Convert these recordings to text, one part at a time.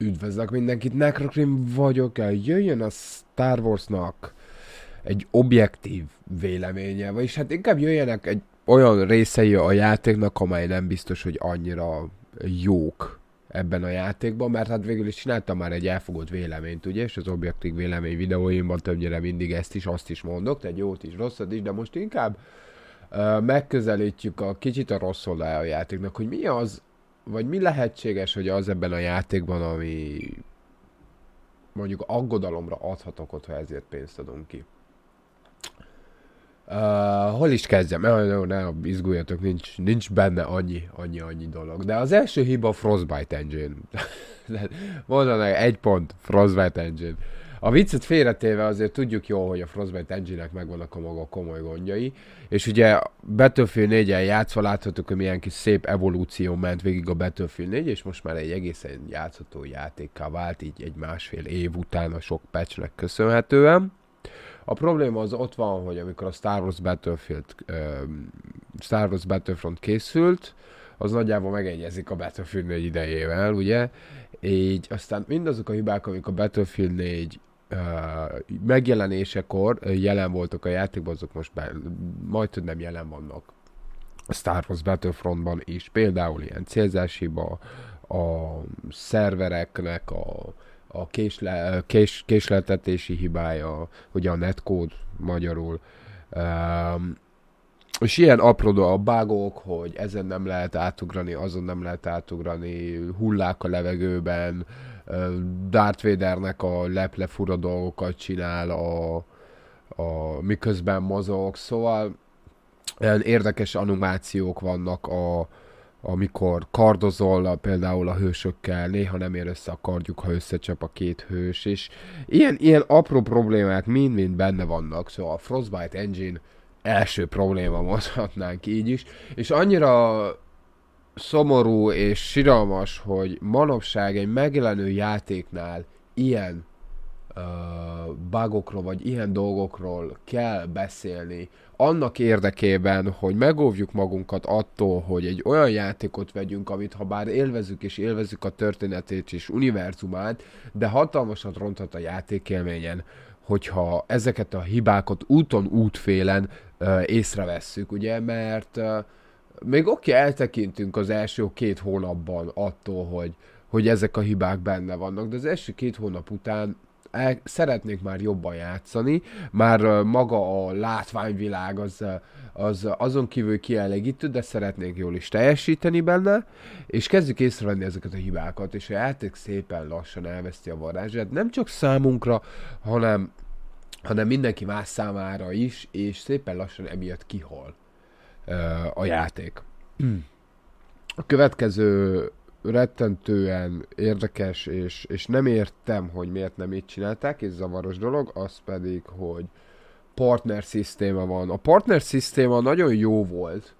Üdvözlök mindenkit, Necrocrim vagyok el. Jöjjön a Star Warsnak egy objektív véleménye, vagyis hát inkább jöjjenek egy olyan részei a játéknak, amely nem biztos, hogy annyira jók ebben a játékban, mert hát végül is csináltam már egy elfogott véleményt, ugye, és az objektív vélemény videóimban többnyire mindig ezt is, azt is mondok, tehát jót is, rosszat is, de most inkább uh, megközelítjük a kicsit a rossz a játéknak, hogy mi az, vagy mi lehetséges, hogy az ebben a játékban, ami mondjuk aggodalomra adhatok ott, ha ezért pénzt adunk ki? Uh, hol is kezdjem? Ne, ne, ne izguljatok, nincs, nincs benne annyi, annyi, annyi dolog. De az első hiba a Frostbite Engine. Mondanak, egy pont, Frostbite Engine. Uh, a viccet félretéve azért tudjuk jól, hogy a Frostbite engine-nek megvannak a maga komoly gondjai, és ugye Battlefield 4 en játszva láthatjuk, hogy milyen kis szép evolúció ment végig a Battlefield 4, és most már egy egészen játszható játékká vált, így egy másfél év után a sok patchnek köszönhetően. A probléma az ott van, hogy amikor a Star Wars Battlefield, uh, Star Wars Battlefront készült, az nagyjából megegyezik a Battlefield 4 idejével, ugye? Így aztán mindazok a hibák, amik a Battlefield 4 megjelenésekor jelen voltak a játékban, azok most be, majd nem jelen vannak. A Star Wars Battlefrontban is, például ilyen célzásiba, a szervereknek a, a késle, kés, késleltetési hibája, ugye a netcode magyarul, um, és ilyen apró a bágok, hogy ezen nem lehet átugrani, azon nem lehet átugrani, hullák a levegőben, uh, Darth Vadernek a leple fura dolgokat csinál, a, a, miközben mozog, szóval ilyen érdekes animációk vannak, a, amikor kardozol a, például a hősökkel, néha nem ér össze a kardjuk, ha összecsap a két hős, és ilyen, ilyen apró problémák mind-mind benne vannak, szóval a Frostbite Engine első probléma mondhatnánk így is, és annyira szomorú és siralmas, hogy manapság egy megjelenő játéknál ilyen uh, bugokról, vagy ilyen dolgokról kell beszélni, annak érdekében, hogy megóvjuk magunkat attól, hogy egy olyan játékot vegyünk, amit ha bár élvezük és élvezük a történetét és univerzumát, de hatalmasat ronthat a játékélményen, hogyha ezeket a hibákat úton, útfélen uh, észrevesszük, ugye, mert uh, még oké, okay, eltekintünk az első két hónapban attól, hogy, hogy ezek a hibák benne vannak, de az első két hónap után el, szeretnék már jobban játszani, már uh, maga a látványvilág az, az azon kívül kielégítő, de szeretnék jól is teljesíteni benne, és kezdjük észrevenni ezeket a hibákat, és a játék szépen lassan elveszti a varázsát, nem csak számunkra, hanem, hanem mindenki más számára is, és szépen lassan emiatt kihal a játék. A következő rettentően érdekes, és, és nem értem, hogy miért nem így csinálták, és zavaros dolog, az pedig, hogy partner szisztéma van. A partner szisztéma nagyon jó volt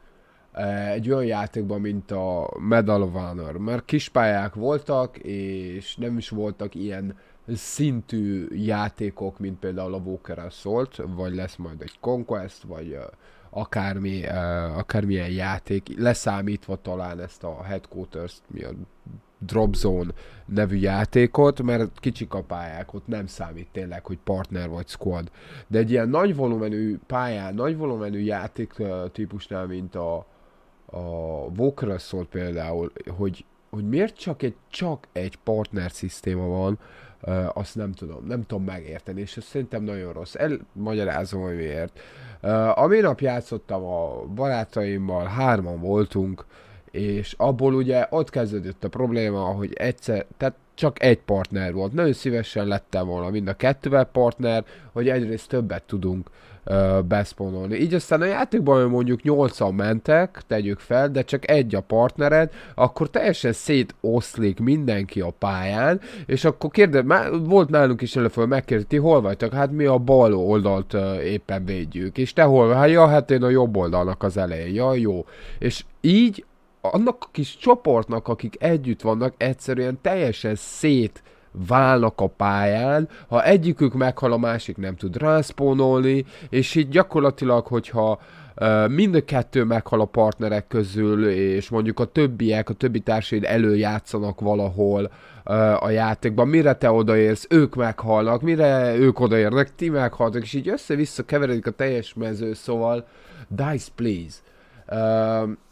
egy olyan játékban, mint a Medal of Honor, mert kispályák voltak, és nem is voltak ilyen szintű játékok, mint például a Walker Assault, vagy lesz majd egy Conquest, vagy akármi, eh, akármilyen játék, leszámítva talán ezt a headquarters, mi a Drop Zone nevű játékot, mert kicsi a pályák, ott nem számít tényleg, hogy partner vagy squad. De egy ilyen nagy volumenű pályán, nagy volumenű játék eh, típusnál, mint a, a Vokra szólt például, hogy, hogy miért csak egy, csak egy partner szisztéma van, eh, azt nem tudom, nem tudom megérteni, és ez szerintem nagyon rossz. Elmagyarázom, hogy miért. Uh, Uh, a minap játszottam a barátaimmal, hárman voltunk, és abból ugye ott kezdődött a probléma, hogy egyszer, tehát csak egy partner volt. Nagyon szívesen lettem volna mind a kettővel partner, hogy egyrészt többet tudunk uh, beszponolni. Így aztán a játékban mondjuk 8-an mentek, tegyük fel, de csak egy a partnered, akkor teljesen szétoszlik mindenki a pályán, és akkor kérdez, már, volt nálunk is előföl megkérdezi, hol vagytok? Hát mi a bal oldalt uh, éppen védjük, és te hol? Hát ja, hát én a jobb oldalnak az elején, ja, jó. És így annak a kis csoportnak, akik együtt vannak, egyszerűen teljesen szét válnak a pályán, ha egyikük meghal, a másik nem tud ránszpónolni, és így gyakorlatilag, hogyha mind a kettő meghal a partnerek közül, és mondjuk a többiek, a többi társaid előjátszanak valahol a játékban, mire te odaérsz, ők meghalnak, mire ők odaérnek, ti meghaltak, és így össze-vissza keveredik a teljes mező, szóval dice please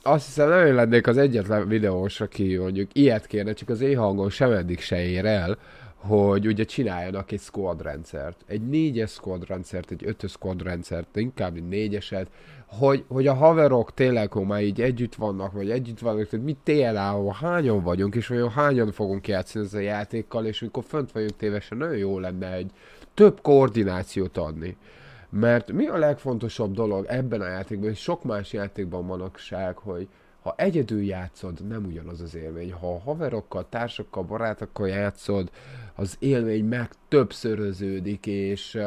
azt hiszem nem én lennék az egyetlen videós, aki mondjuk ilyet kérne, csak az én hangon sem eddig se ér el, hogy ugye csináljanak egy squad rendszert, egy négyes squad rendszert, egy ötös squad rendszert, inkább egy négyeset, hogy, hogy a haverok tényleg már így együtt vannak, vagy együtt vannak, tehát mi tényleg, val hányan vagyunk, és vagyunk, hányan fogunk játszani ezzel a játékkal, és amikor fönt vagyunk tévesen, nagyon jó lenne egy több koordinációt adni. Mert mi a legfontosabb dolog ebben a játékban, és sok más játékban manapság, hogy ha egyedül játszod, nem ugyanaz az élmény. Ha a haverokkal, társakkal, barátokkal játszod, az élmény meg többszöröződik, és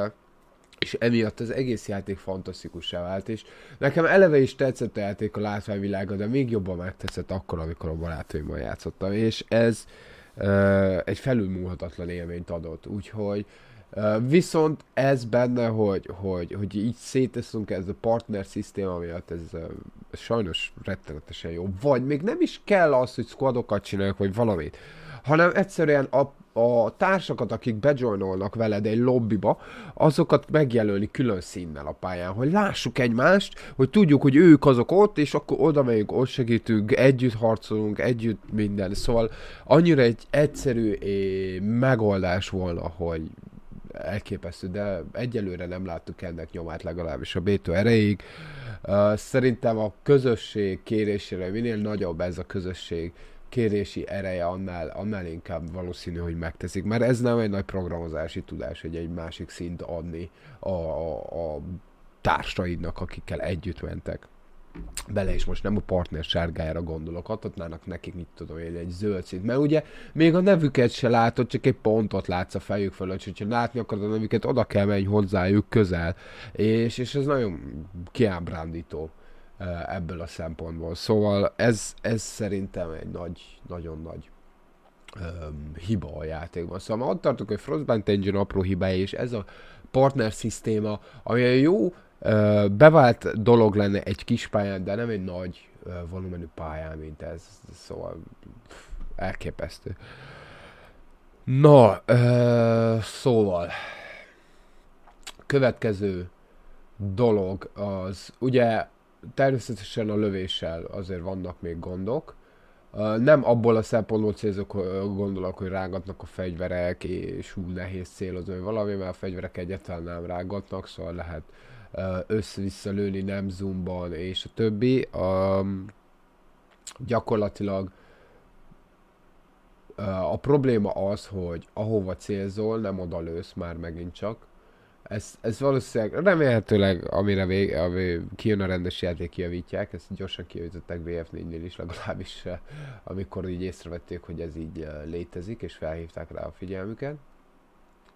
és emiatt az egész játék fantasztikussá vált, és nekem eleve is tetszett a játék a látványvilága, de még jobban megtetszett akkor, amikor a barátaimmal játszottam, és ez uh, egy felülmúlhatatlan élményt adott, úgyhogy Viszont ez benne, hogy, hogy, hogy így széteszünk ez a partner szisztéma miatt, ez, ez sajnos rettenetesen jó. Vagy még nem is kell az, hogy squadokat csináljuk, vagy valamit, hanem egyszerűen a a társakat, akik bejoinolnak veled egy lobbiba, azokat megjelölni külön színnel a pályán, hogy lássuk egymást, hogy tudjuk, hogy ők azok ott, és akkor oda megyünk, ott segítünk, együtt harcolunk, együtt minden. Szóval annyira egy egyszerű eh, megoldás volna, hogy elképesztő, de egyelőre nem láttuk ennek nyomát legalábbis a Béto erejéig. Szerintem a közösség kérésére minél nagyobb ez a közösség kérési ereje, annál, annál inkább valószínű, hogy megteszik. Mert ez nem egy nagy programozási tudás, hogy egy másik szint adni a, a, a társaidnak, akikkel együtt mentek bele, és most nem a partner sárgájára gondolok, adhatnának nekik, mit tudom én, egy zöld szint. Mert ugye még a nevüket se látod, csak egy pontot látsz a fejük fölött, és hogyha látni akarod a nevüket, oda kell menj hozzájuk közel. És, és ez nagyon kiábrándító e, ebből a szempontból. Szóval ez, ez szerintem egy nagy, nagyon nagy um, hiba a játékban. Szóval ott tartok, hogy Frostbite Engine apró hibája, és ez a partner szisztéma, ami jó, bevált dolog lenne egy kis pályán, de nem egy nagy volumenű pályán, mint ez. Szóval elképesztő. Na, szóval következő dolog az, ugye természetesen a lövéssel azért vannak még gondok, nem abból a szempontból célzok, gondolok, hogy rángatnak a fegyverek, és hú, nehéz célozni, valami, mert a fegyverek egyáltalán nem rángatnak, szóval lehet uh, össze-vissza lőni nem zoomban, és a többi. A, gyakorlatilag a probléma az, hogy ahova célzol, nem oda lősz már megint csak. Ez, ez valószínűleg, remélhetőleg, amire vég, ami kijön a rendes játék, kijavítják, ezt gyorsan kijavították VF4-nél is legalábbis, amikor így észrevették, hogy ez így létezik, és felhívták rá a figyelmüket,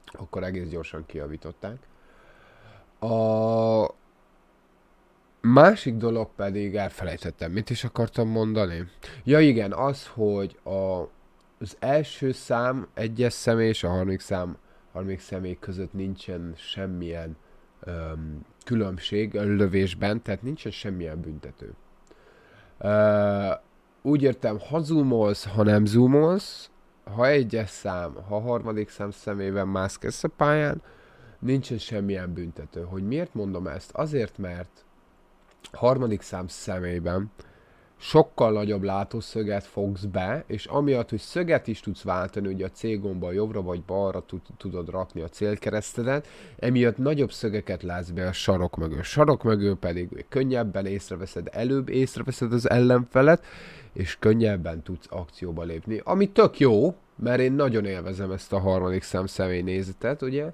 akkor egész gyorsan kijavították. A másik dolog pedig elfelejtettem, mit is akartam mondani. Ja igen, az, hogy a, az első szám egyes személy és a harmadik szám harmadik személy között nincsen semmilyen öm, különbség a lövésben, tehát nincsen semmilyen büntető. Ö, úgy értem, ha zoomolsz, ha nem zoomolsz, ha egyes szám, ha harmadik szám szemében mászkesz a pályán, nincsen semmilyen büntető. Hogy miért mondom ezt? Azért, mert harmadik szám szemében sokkal nagyobb látószöget fogsz be, és amiatt, hogy szöget is tudsz váltani, ugye a cégomba jobbra vagy balra tud, tudod rakni a célkeresztedet, emiatt nagyobb szögeket látsz be a sarok mögül. A sarok mögül pedig könnyebben észreveszed, előbb észreveszed az ellenfelet, és könnyebben tudsz akcióba lépni. Ami tök jó, mert én nagyon élvezem ezt a harmadik szám személy nézetet, ugye?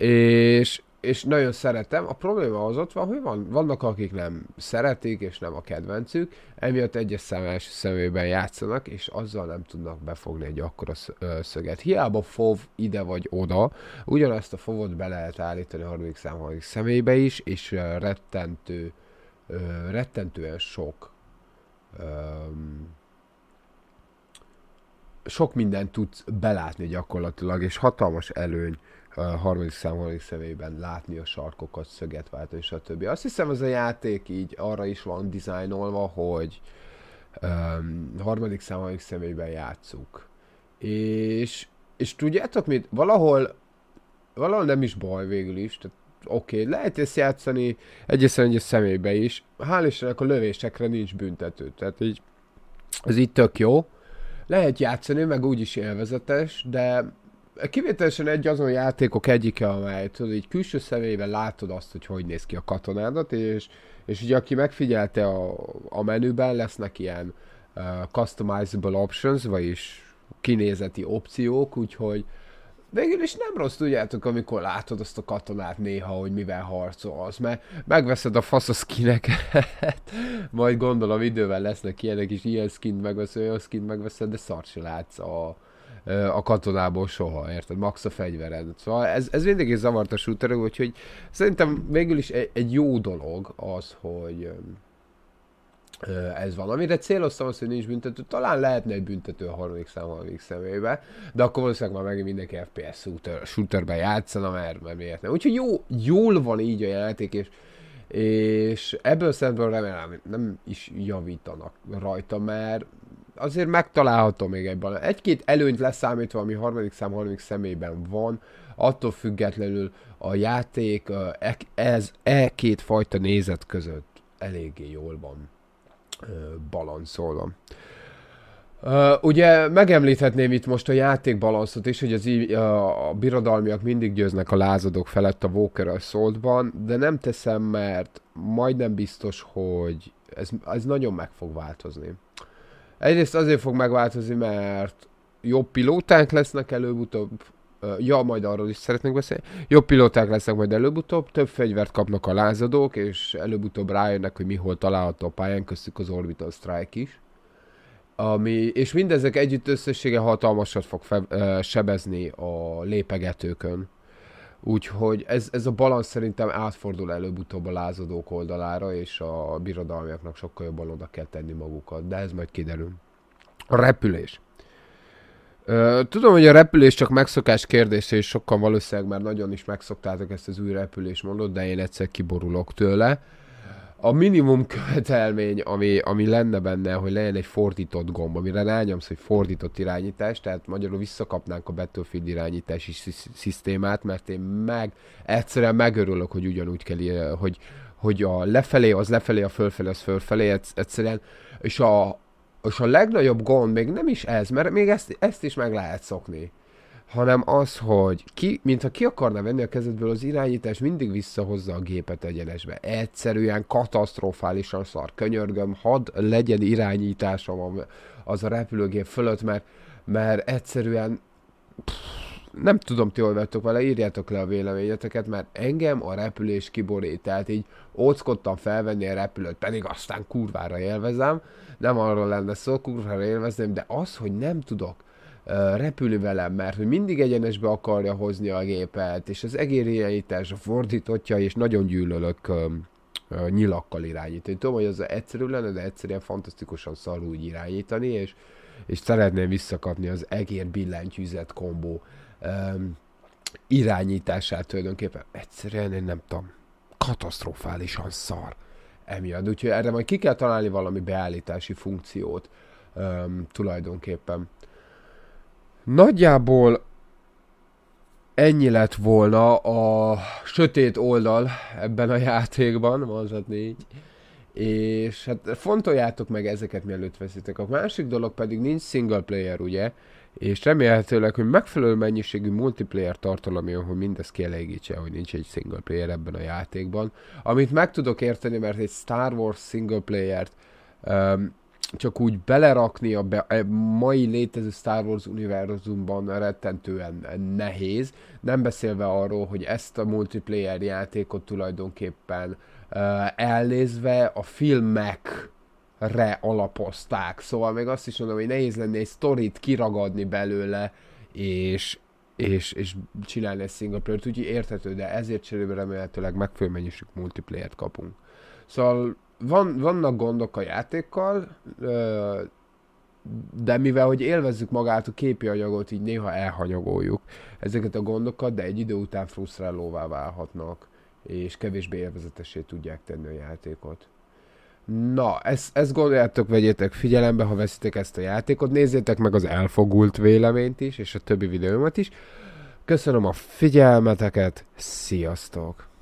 és, és nagyon szeretem. A probléma az ott van, hogy van, vannak akik nem szeretik, és nem a kedvencük, emiatt egyes szám első szemében játszanak, és azzal nem tudnak befogni egy akkora szöget. Hiába fov ide vagy oda, ugyanazt a fovot be lehet állítani a harmadik szám harmadik szemébe is, és rettentő, rettentően sok sok mindent tudsz belátni gyakorlatilag, és hatalmas előny a harmadik számú személyben látni a sarkokat, szöget váltani, stb. Azt hiszem ez a játék így arra is van dizájnolva, hogy um, harmadik számú személyben játszuk. És, és tudjátok mit? Valahol, valahol nem is baj végül is, tehát oké, okay, lehet ezt játszani egészen egyes szemébe is. Hál' Istennek a lövésekre nincs büntető, tehát így ez így tök jó. Lehet játszani, meg úgy is élvezetes, de kivételesen egy azon játékok egyike, amely tudod, így külső személyben látod azt, hogy hogy néz ki a katonádat, és, és ugye aki megfigyelte a, a menüben, lesznek ilyen uh, customizable options, vagyis kinézeti opciók, úgyhogy Végül is nem rossz, tudjátok, amikor látod azt a katonát néha, hogy mivel harcolsz, mert megveszed a fasz a skineket, majd gondolom idővel lesznek ilyenek is, ilyen skint megveszed, olyan skint megveszed, de szar se látsz a, a katonából soha, érted? Max a fegyvered. Szóval ez, ez mindig is zavart a shooter, úgyhogy szerintem végül is egy, egy jó dolog az, hogy ez van. Amire céloztam azt, hogy nincs büntető, talán lehetne egy büntető a harmadik szám, harmadik szemébe, de akkor valószínűleg már megint mindenki FPS shooter, shooterben játszana, mert, mert miért nem. Úgyhogy jó, jól van így a játék, és, és ebből szemben remélem nem is javítanak rajta, mert azért megtalálható még egy bal. Egy-két előnyt leszámítva, ami harmadik szám, harmadik személyben van, attól függetlenül a játék e-, ez e két fajta nézet között eléggé jól van balanszolva. Uh, ugye megemlíthetném itt most a játék balanszot is, hogy az, uh, a birodalmiak mindig győznek a lázadók felett a Walker Assaultban, de nem teszem, mert majdnem biztos, hogy ez, ez nagyon meg fog változni. Egyrészt azért fog megváltozni, mert jobb pilótánk lesznek előbb-utóbb, ja, majd arról is szeretnék beszélni, jobb pilóták lesznek majd előbb-utóbb, több fegyvert kapnak a lázadók, és előbb-utóbb rájönnek, hogy mihol található a pályán, köztük az Orbital Strike is. Ami, és mindezek együtt összessége hatalmasat fog fe, sebezni a lépegetőkön. Úgyhogy ez, ez a balansz szerintem átfordul előbb-utóbb a lázadók oldalára, és a birodalmiaknak sokkal jobban oda kell tenni magukat, de ez majd kiderül. A repülés. tudom, hogy a repülés csak megszokás kérdése, és sokan valószínűleg már nagyon is megszoktátok ezt az új repülés mondott, de én egyszer kiborulok tőle a minimum követelmény, ami, ami lenne benne, hogy legyen egy fordított gomb, amire rányomsz, hogy fordított irányítás, tehát magyarul visszakapnánk a Battlefield irányítási szisztémát, mert én meg egyszerűen megörülök, hogy ugyanúgy kell, hogy, hogy a lefelé az lefelé, a fölfelé az fölfelé, egyszerűen, és a, és a legnagyobb gond még nem is ez, mert még ezt, ezt is meg lehet szokni hanem az, hogy ki, mintha ki akarná venni a kezedből az irányítás, mindig visszahozza a gépet egyenesbe. Egyszerűen katasztrofálisan szar. Könyörgöm, hadd legyen irányításom az a repülőgép fölött, mert, mert egyszerűen pff, nem tudom, ti hol vettek vele, írjátok le a véleményeteket, mert engem a repülés kiborít, tehát így óckodtam felvenni a repülőt, pedig aztán kurvára élvezem, nem arról lenne szó, kurvára élvezném, de az, hogy nem tudok repülő velem, mert hogy mindig egyenesbe akarja hozni a gépet, és az egérjeítés a fordítottja, és nagyon gyűlölök nyilakkal irányítani. Tudom, hogy az egyszerű lenne, de egyszerűen fantasztikusan szar úgy irányítani, és, és szeretném visszakapni az egér billentyűzet kombó um, irányítását tulajdonképpen. Egyszerűen én nem tudom, katasztrofálisan szar emiatt. Úgyhogy erre majd ki kell találni valami beállítási funkciót um, tulajdonképpen. Nagyjából ennyi lett volna a sötét oldal ebben a játékban, mondhatni így. És hát fontoljátok meg ezeket, mielőtt veszitek. A másik dolog pedig nincs single player, ugye? És remélhetőleg, hogy megfelelő mennyiségű multiplayer tartalom jön, hogy mindez kielégítse, hogy nincs egy single player ebben a játékban. Amit meg tudok érteni, mert egy Star Wars single player-t um, csak úgy belerakni a, be, a e, mai létező Star Wars univerzumban rettentően nehéz, nem beszélve arról, hogy ezt a multiplayer játékot tulajdonképpen uh, elnézve a filmek alapozták. Szóval még azt is mondom, hogy nehéz lenne egy sztorit kiragadni belőle, és, és, és csinálni egy single player-t, úgyhogy érthető, de ezért cserébe remélhetőleg megfő mennyiségű multiplayer-t kapunk. Szóval van, vannak gondok a játékkal, de mivel, hogy élvezzük magát a képi anyagot, így néha elhanyagoljuk ezeket a gondokat, de egy idő után frusztrálóvá válhatnak, és kevésbé élvezetesé tudják tenni a játékot. Na, ezt, ezt gondoljátok, vegyétek figyelembe, ha veszitek ezt a játékot. Nézzétek meg az elfogult véleményt is, és a többi videómat is. Köszönöm a figyelmeteket, sziasztok!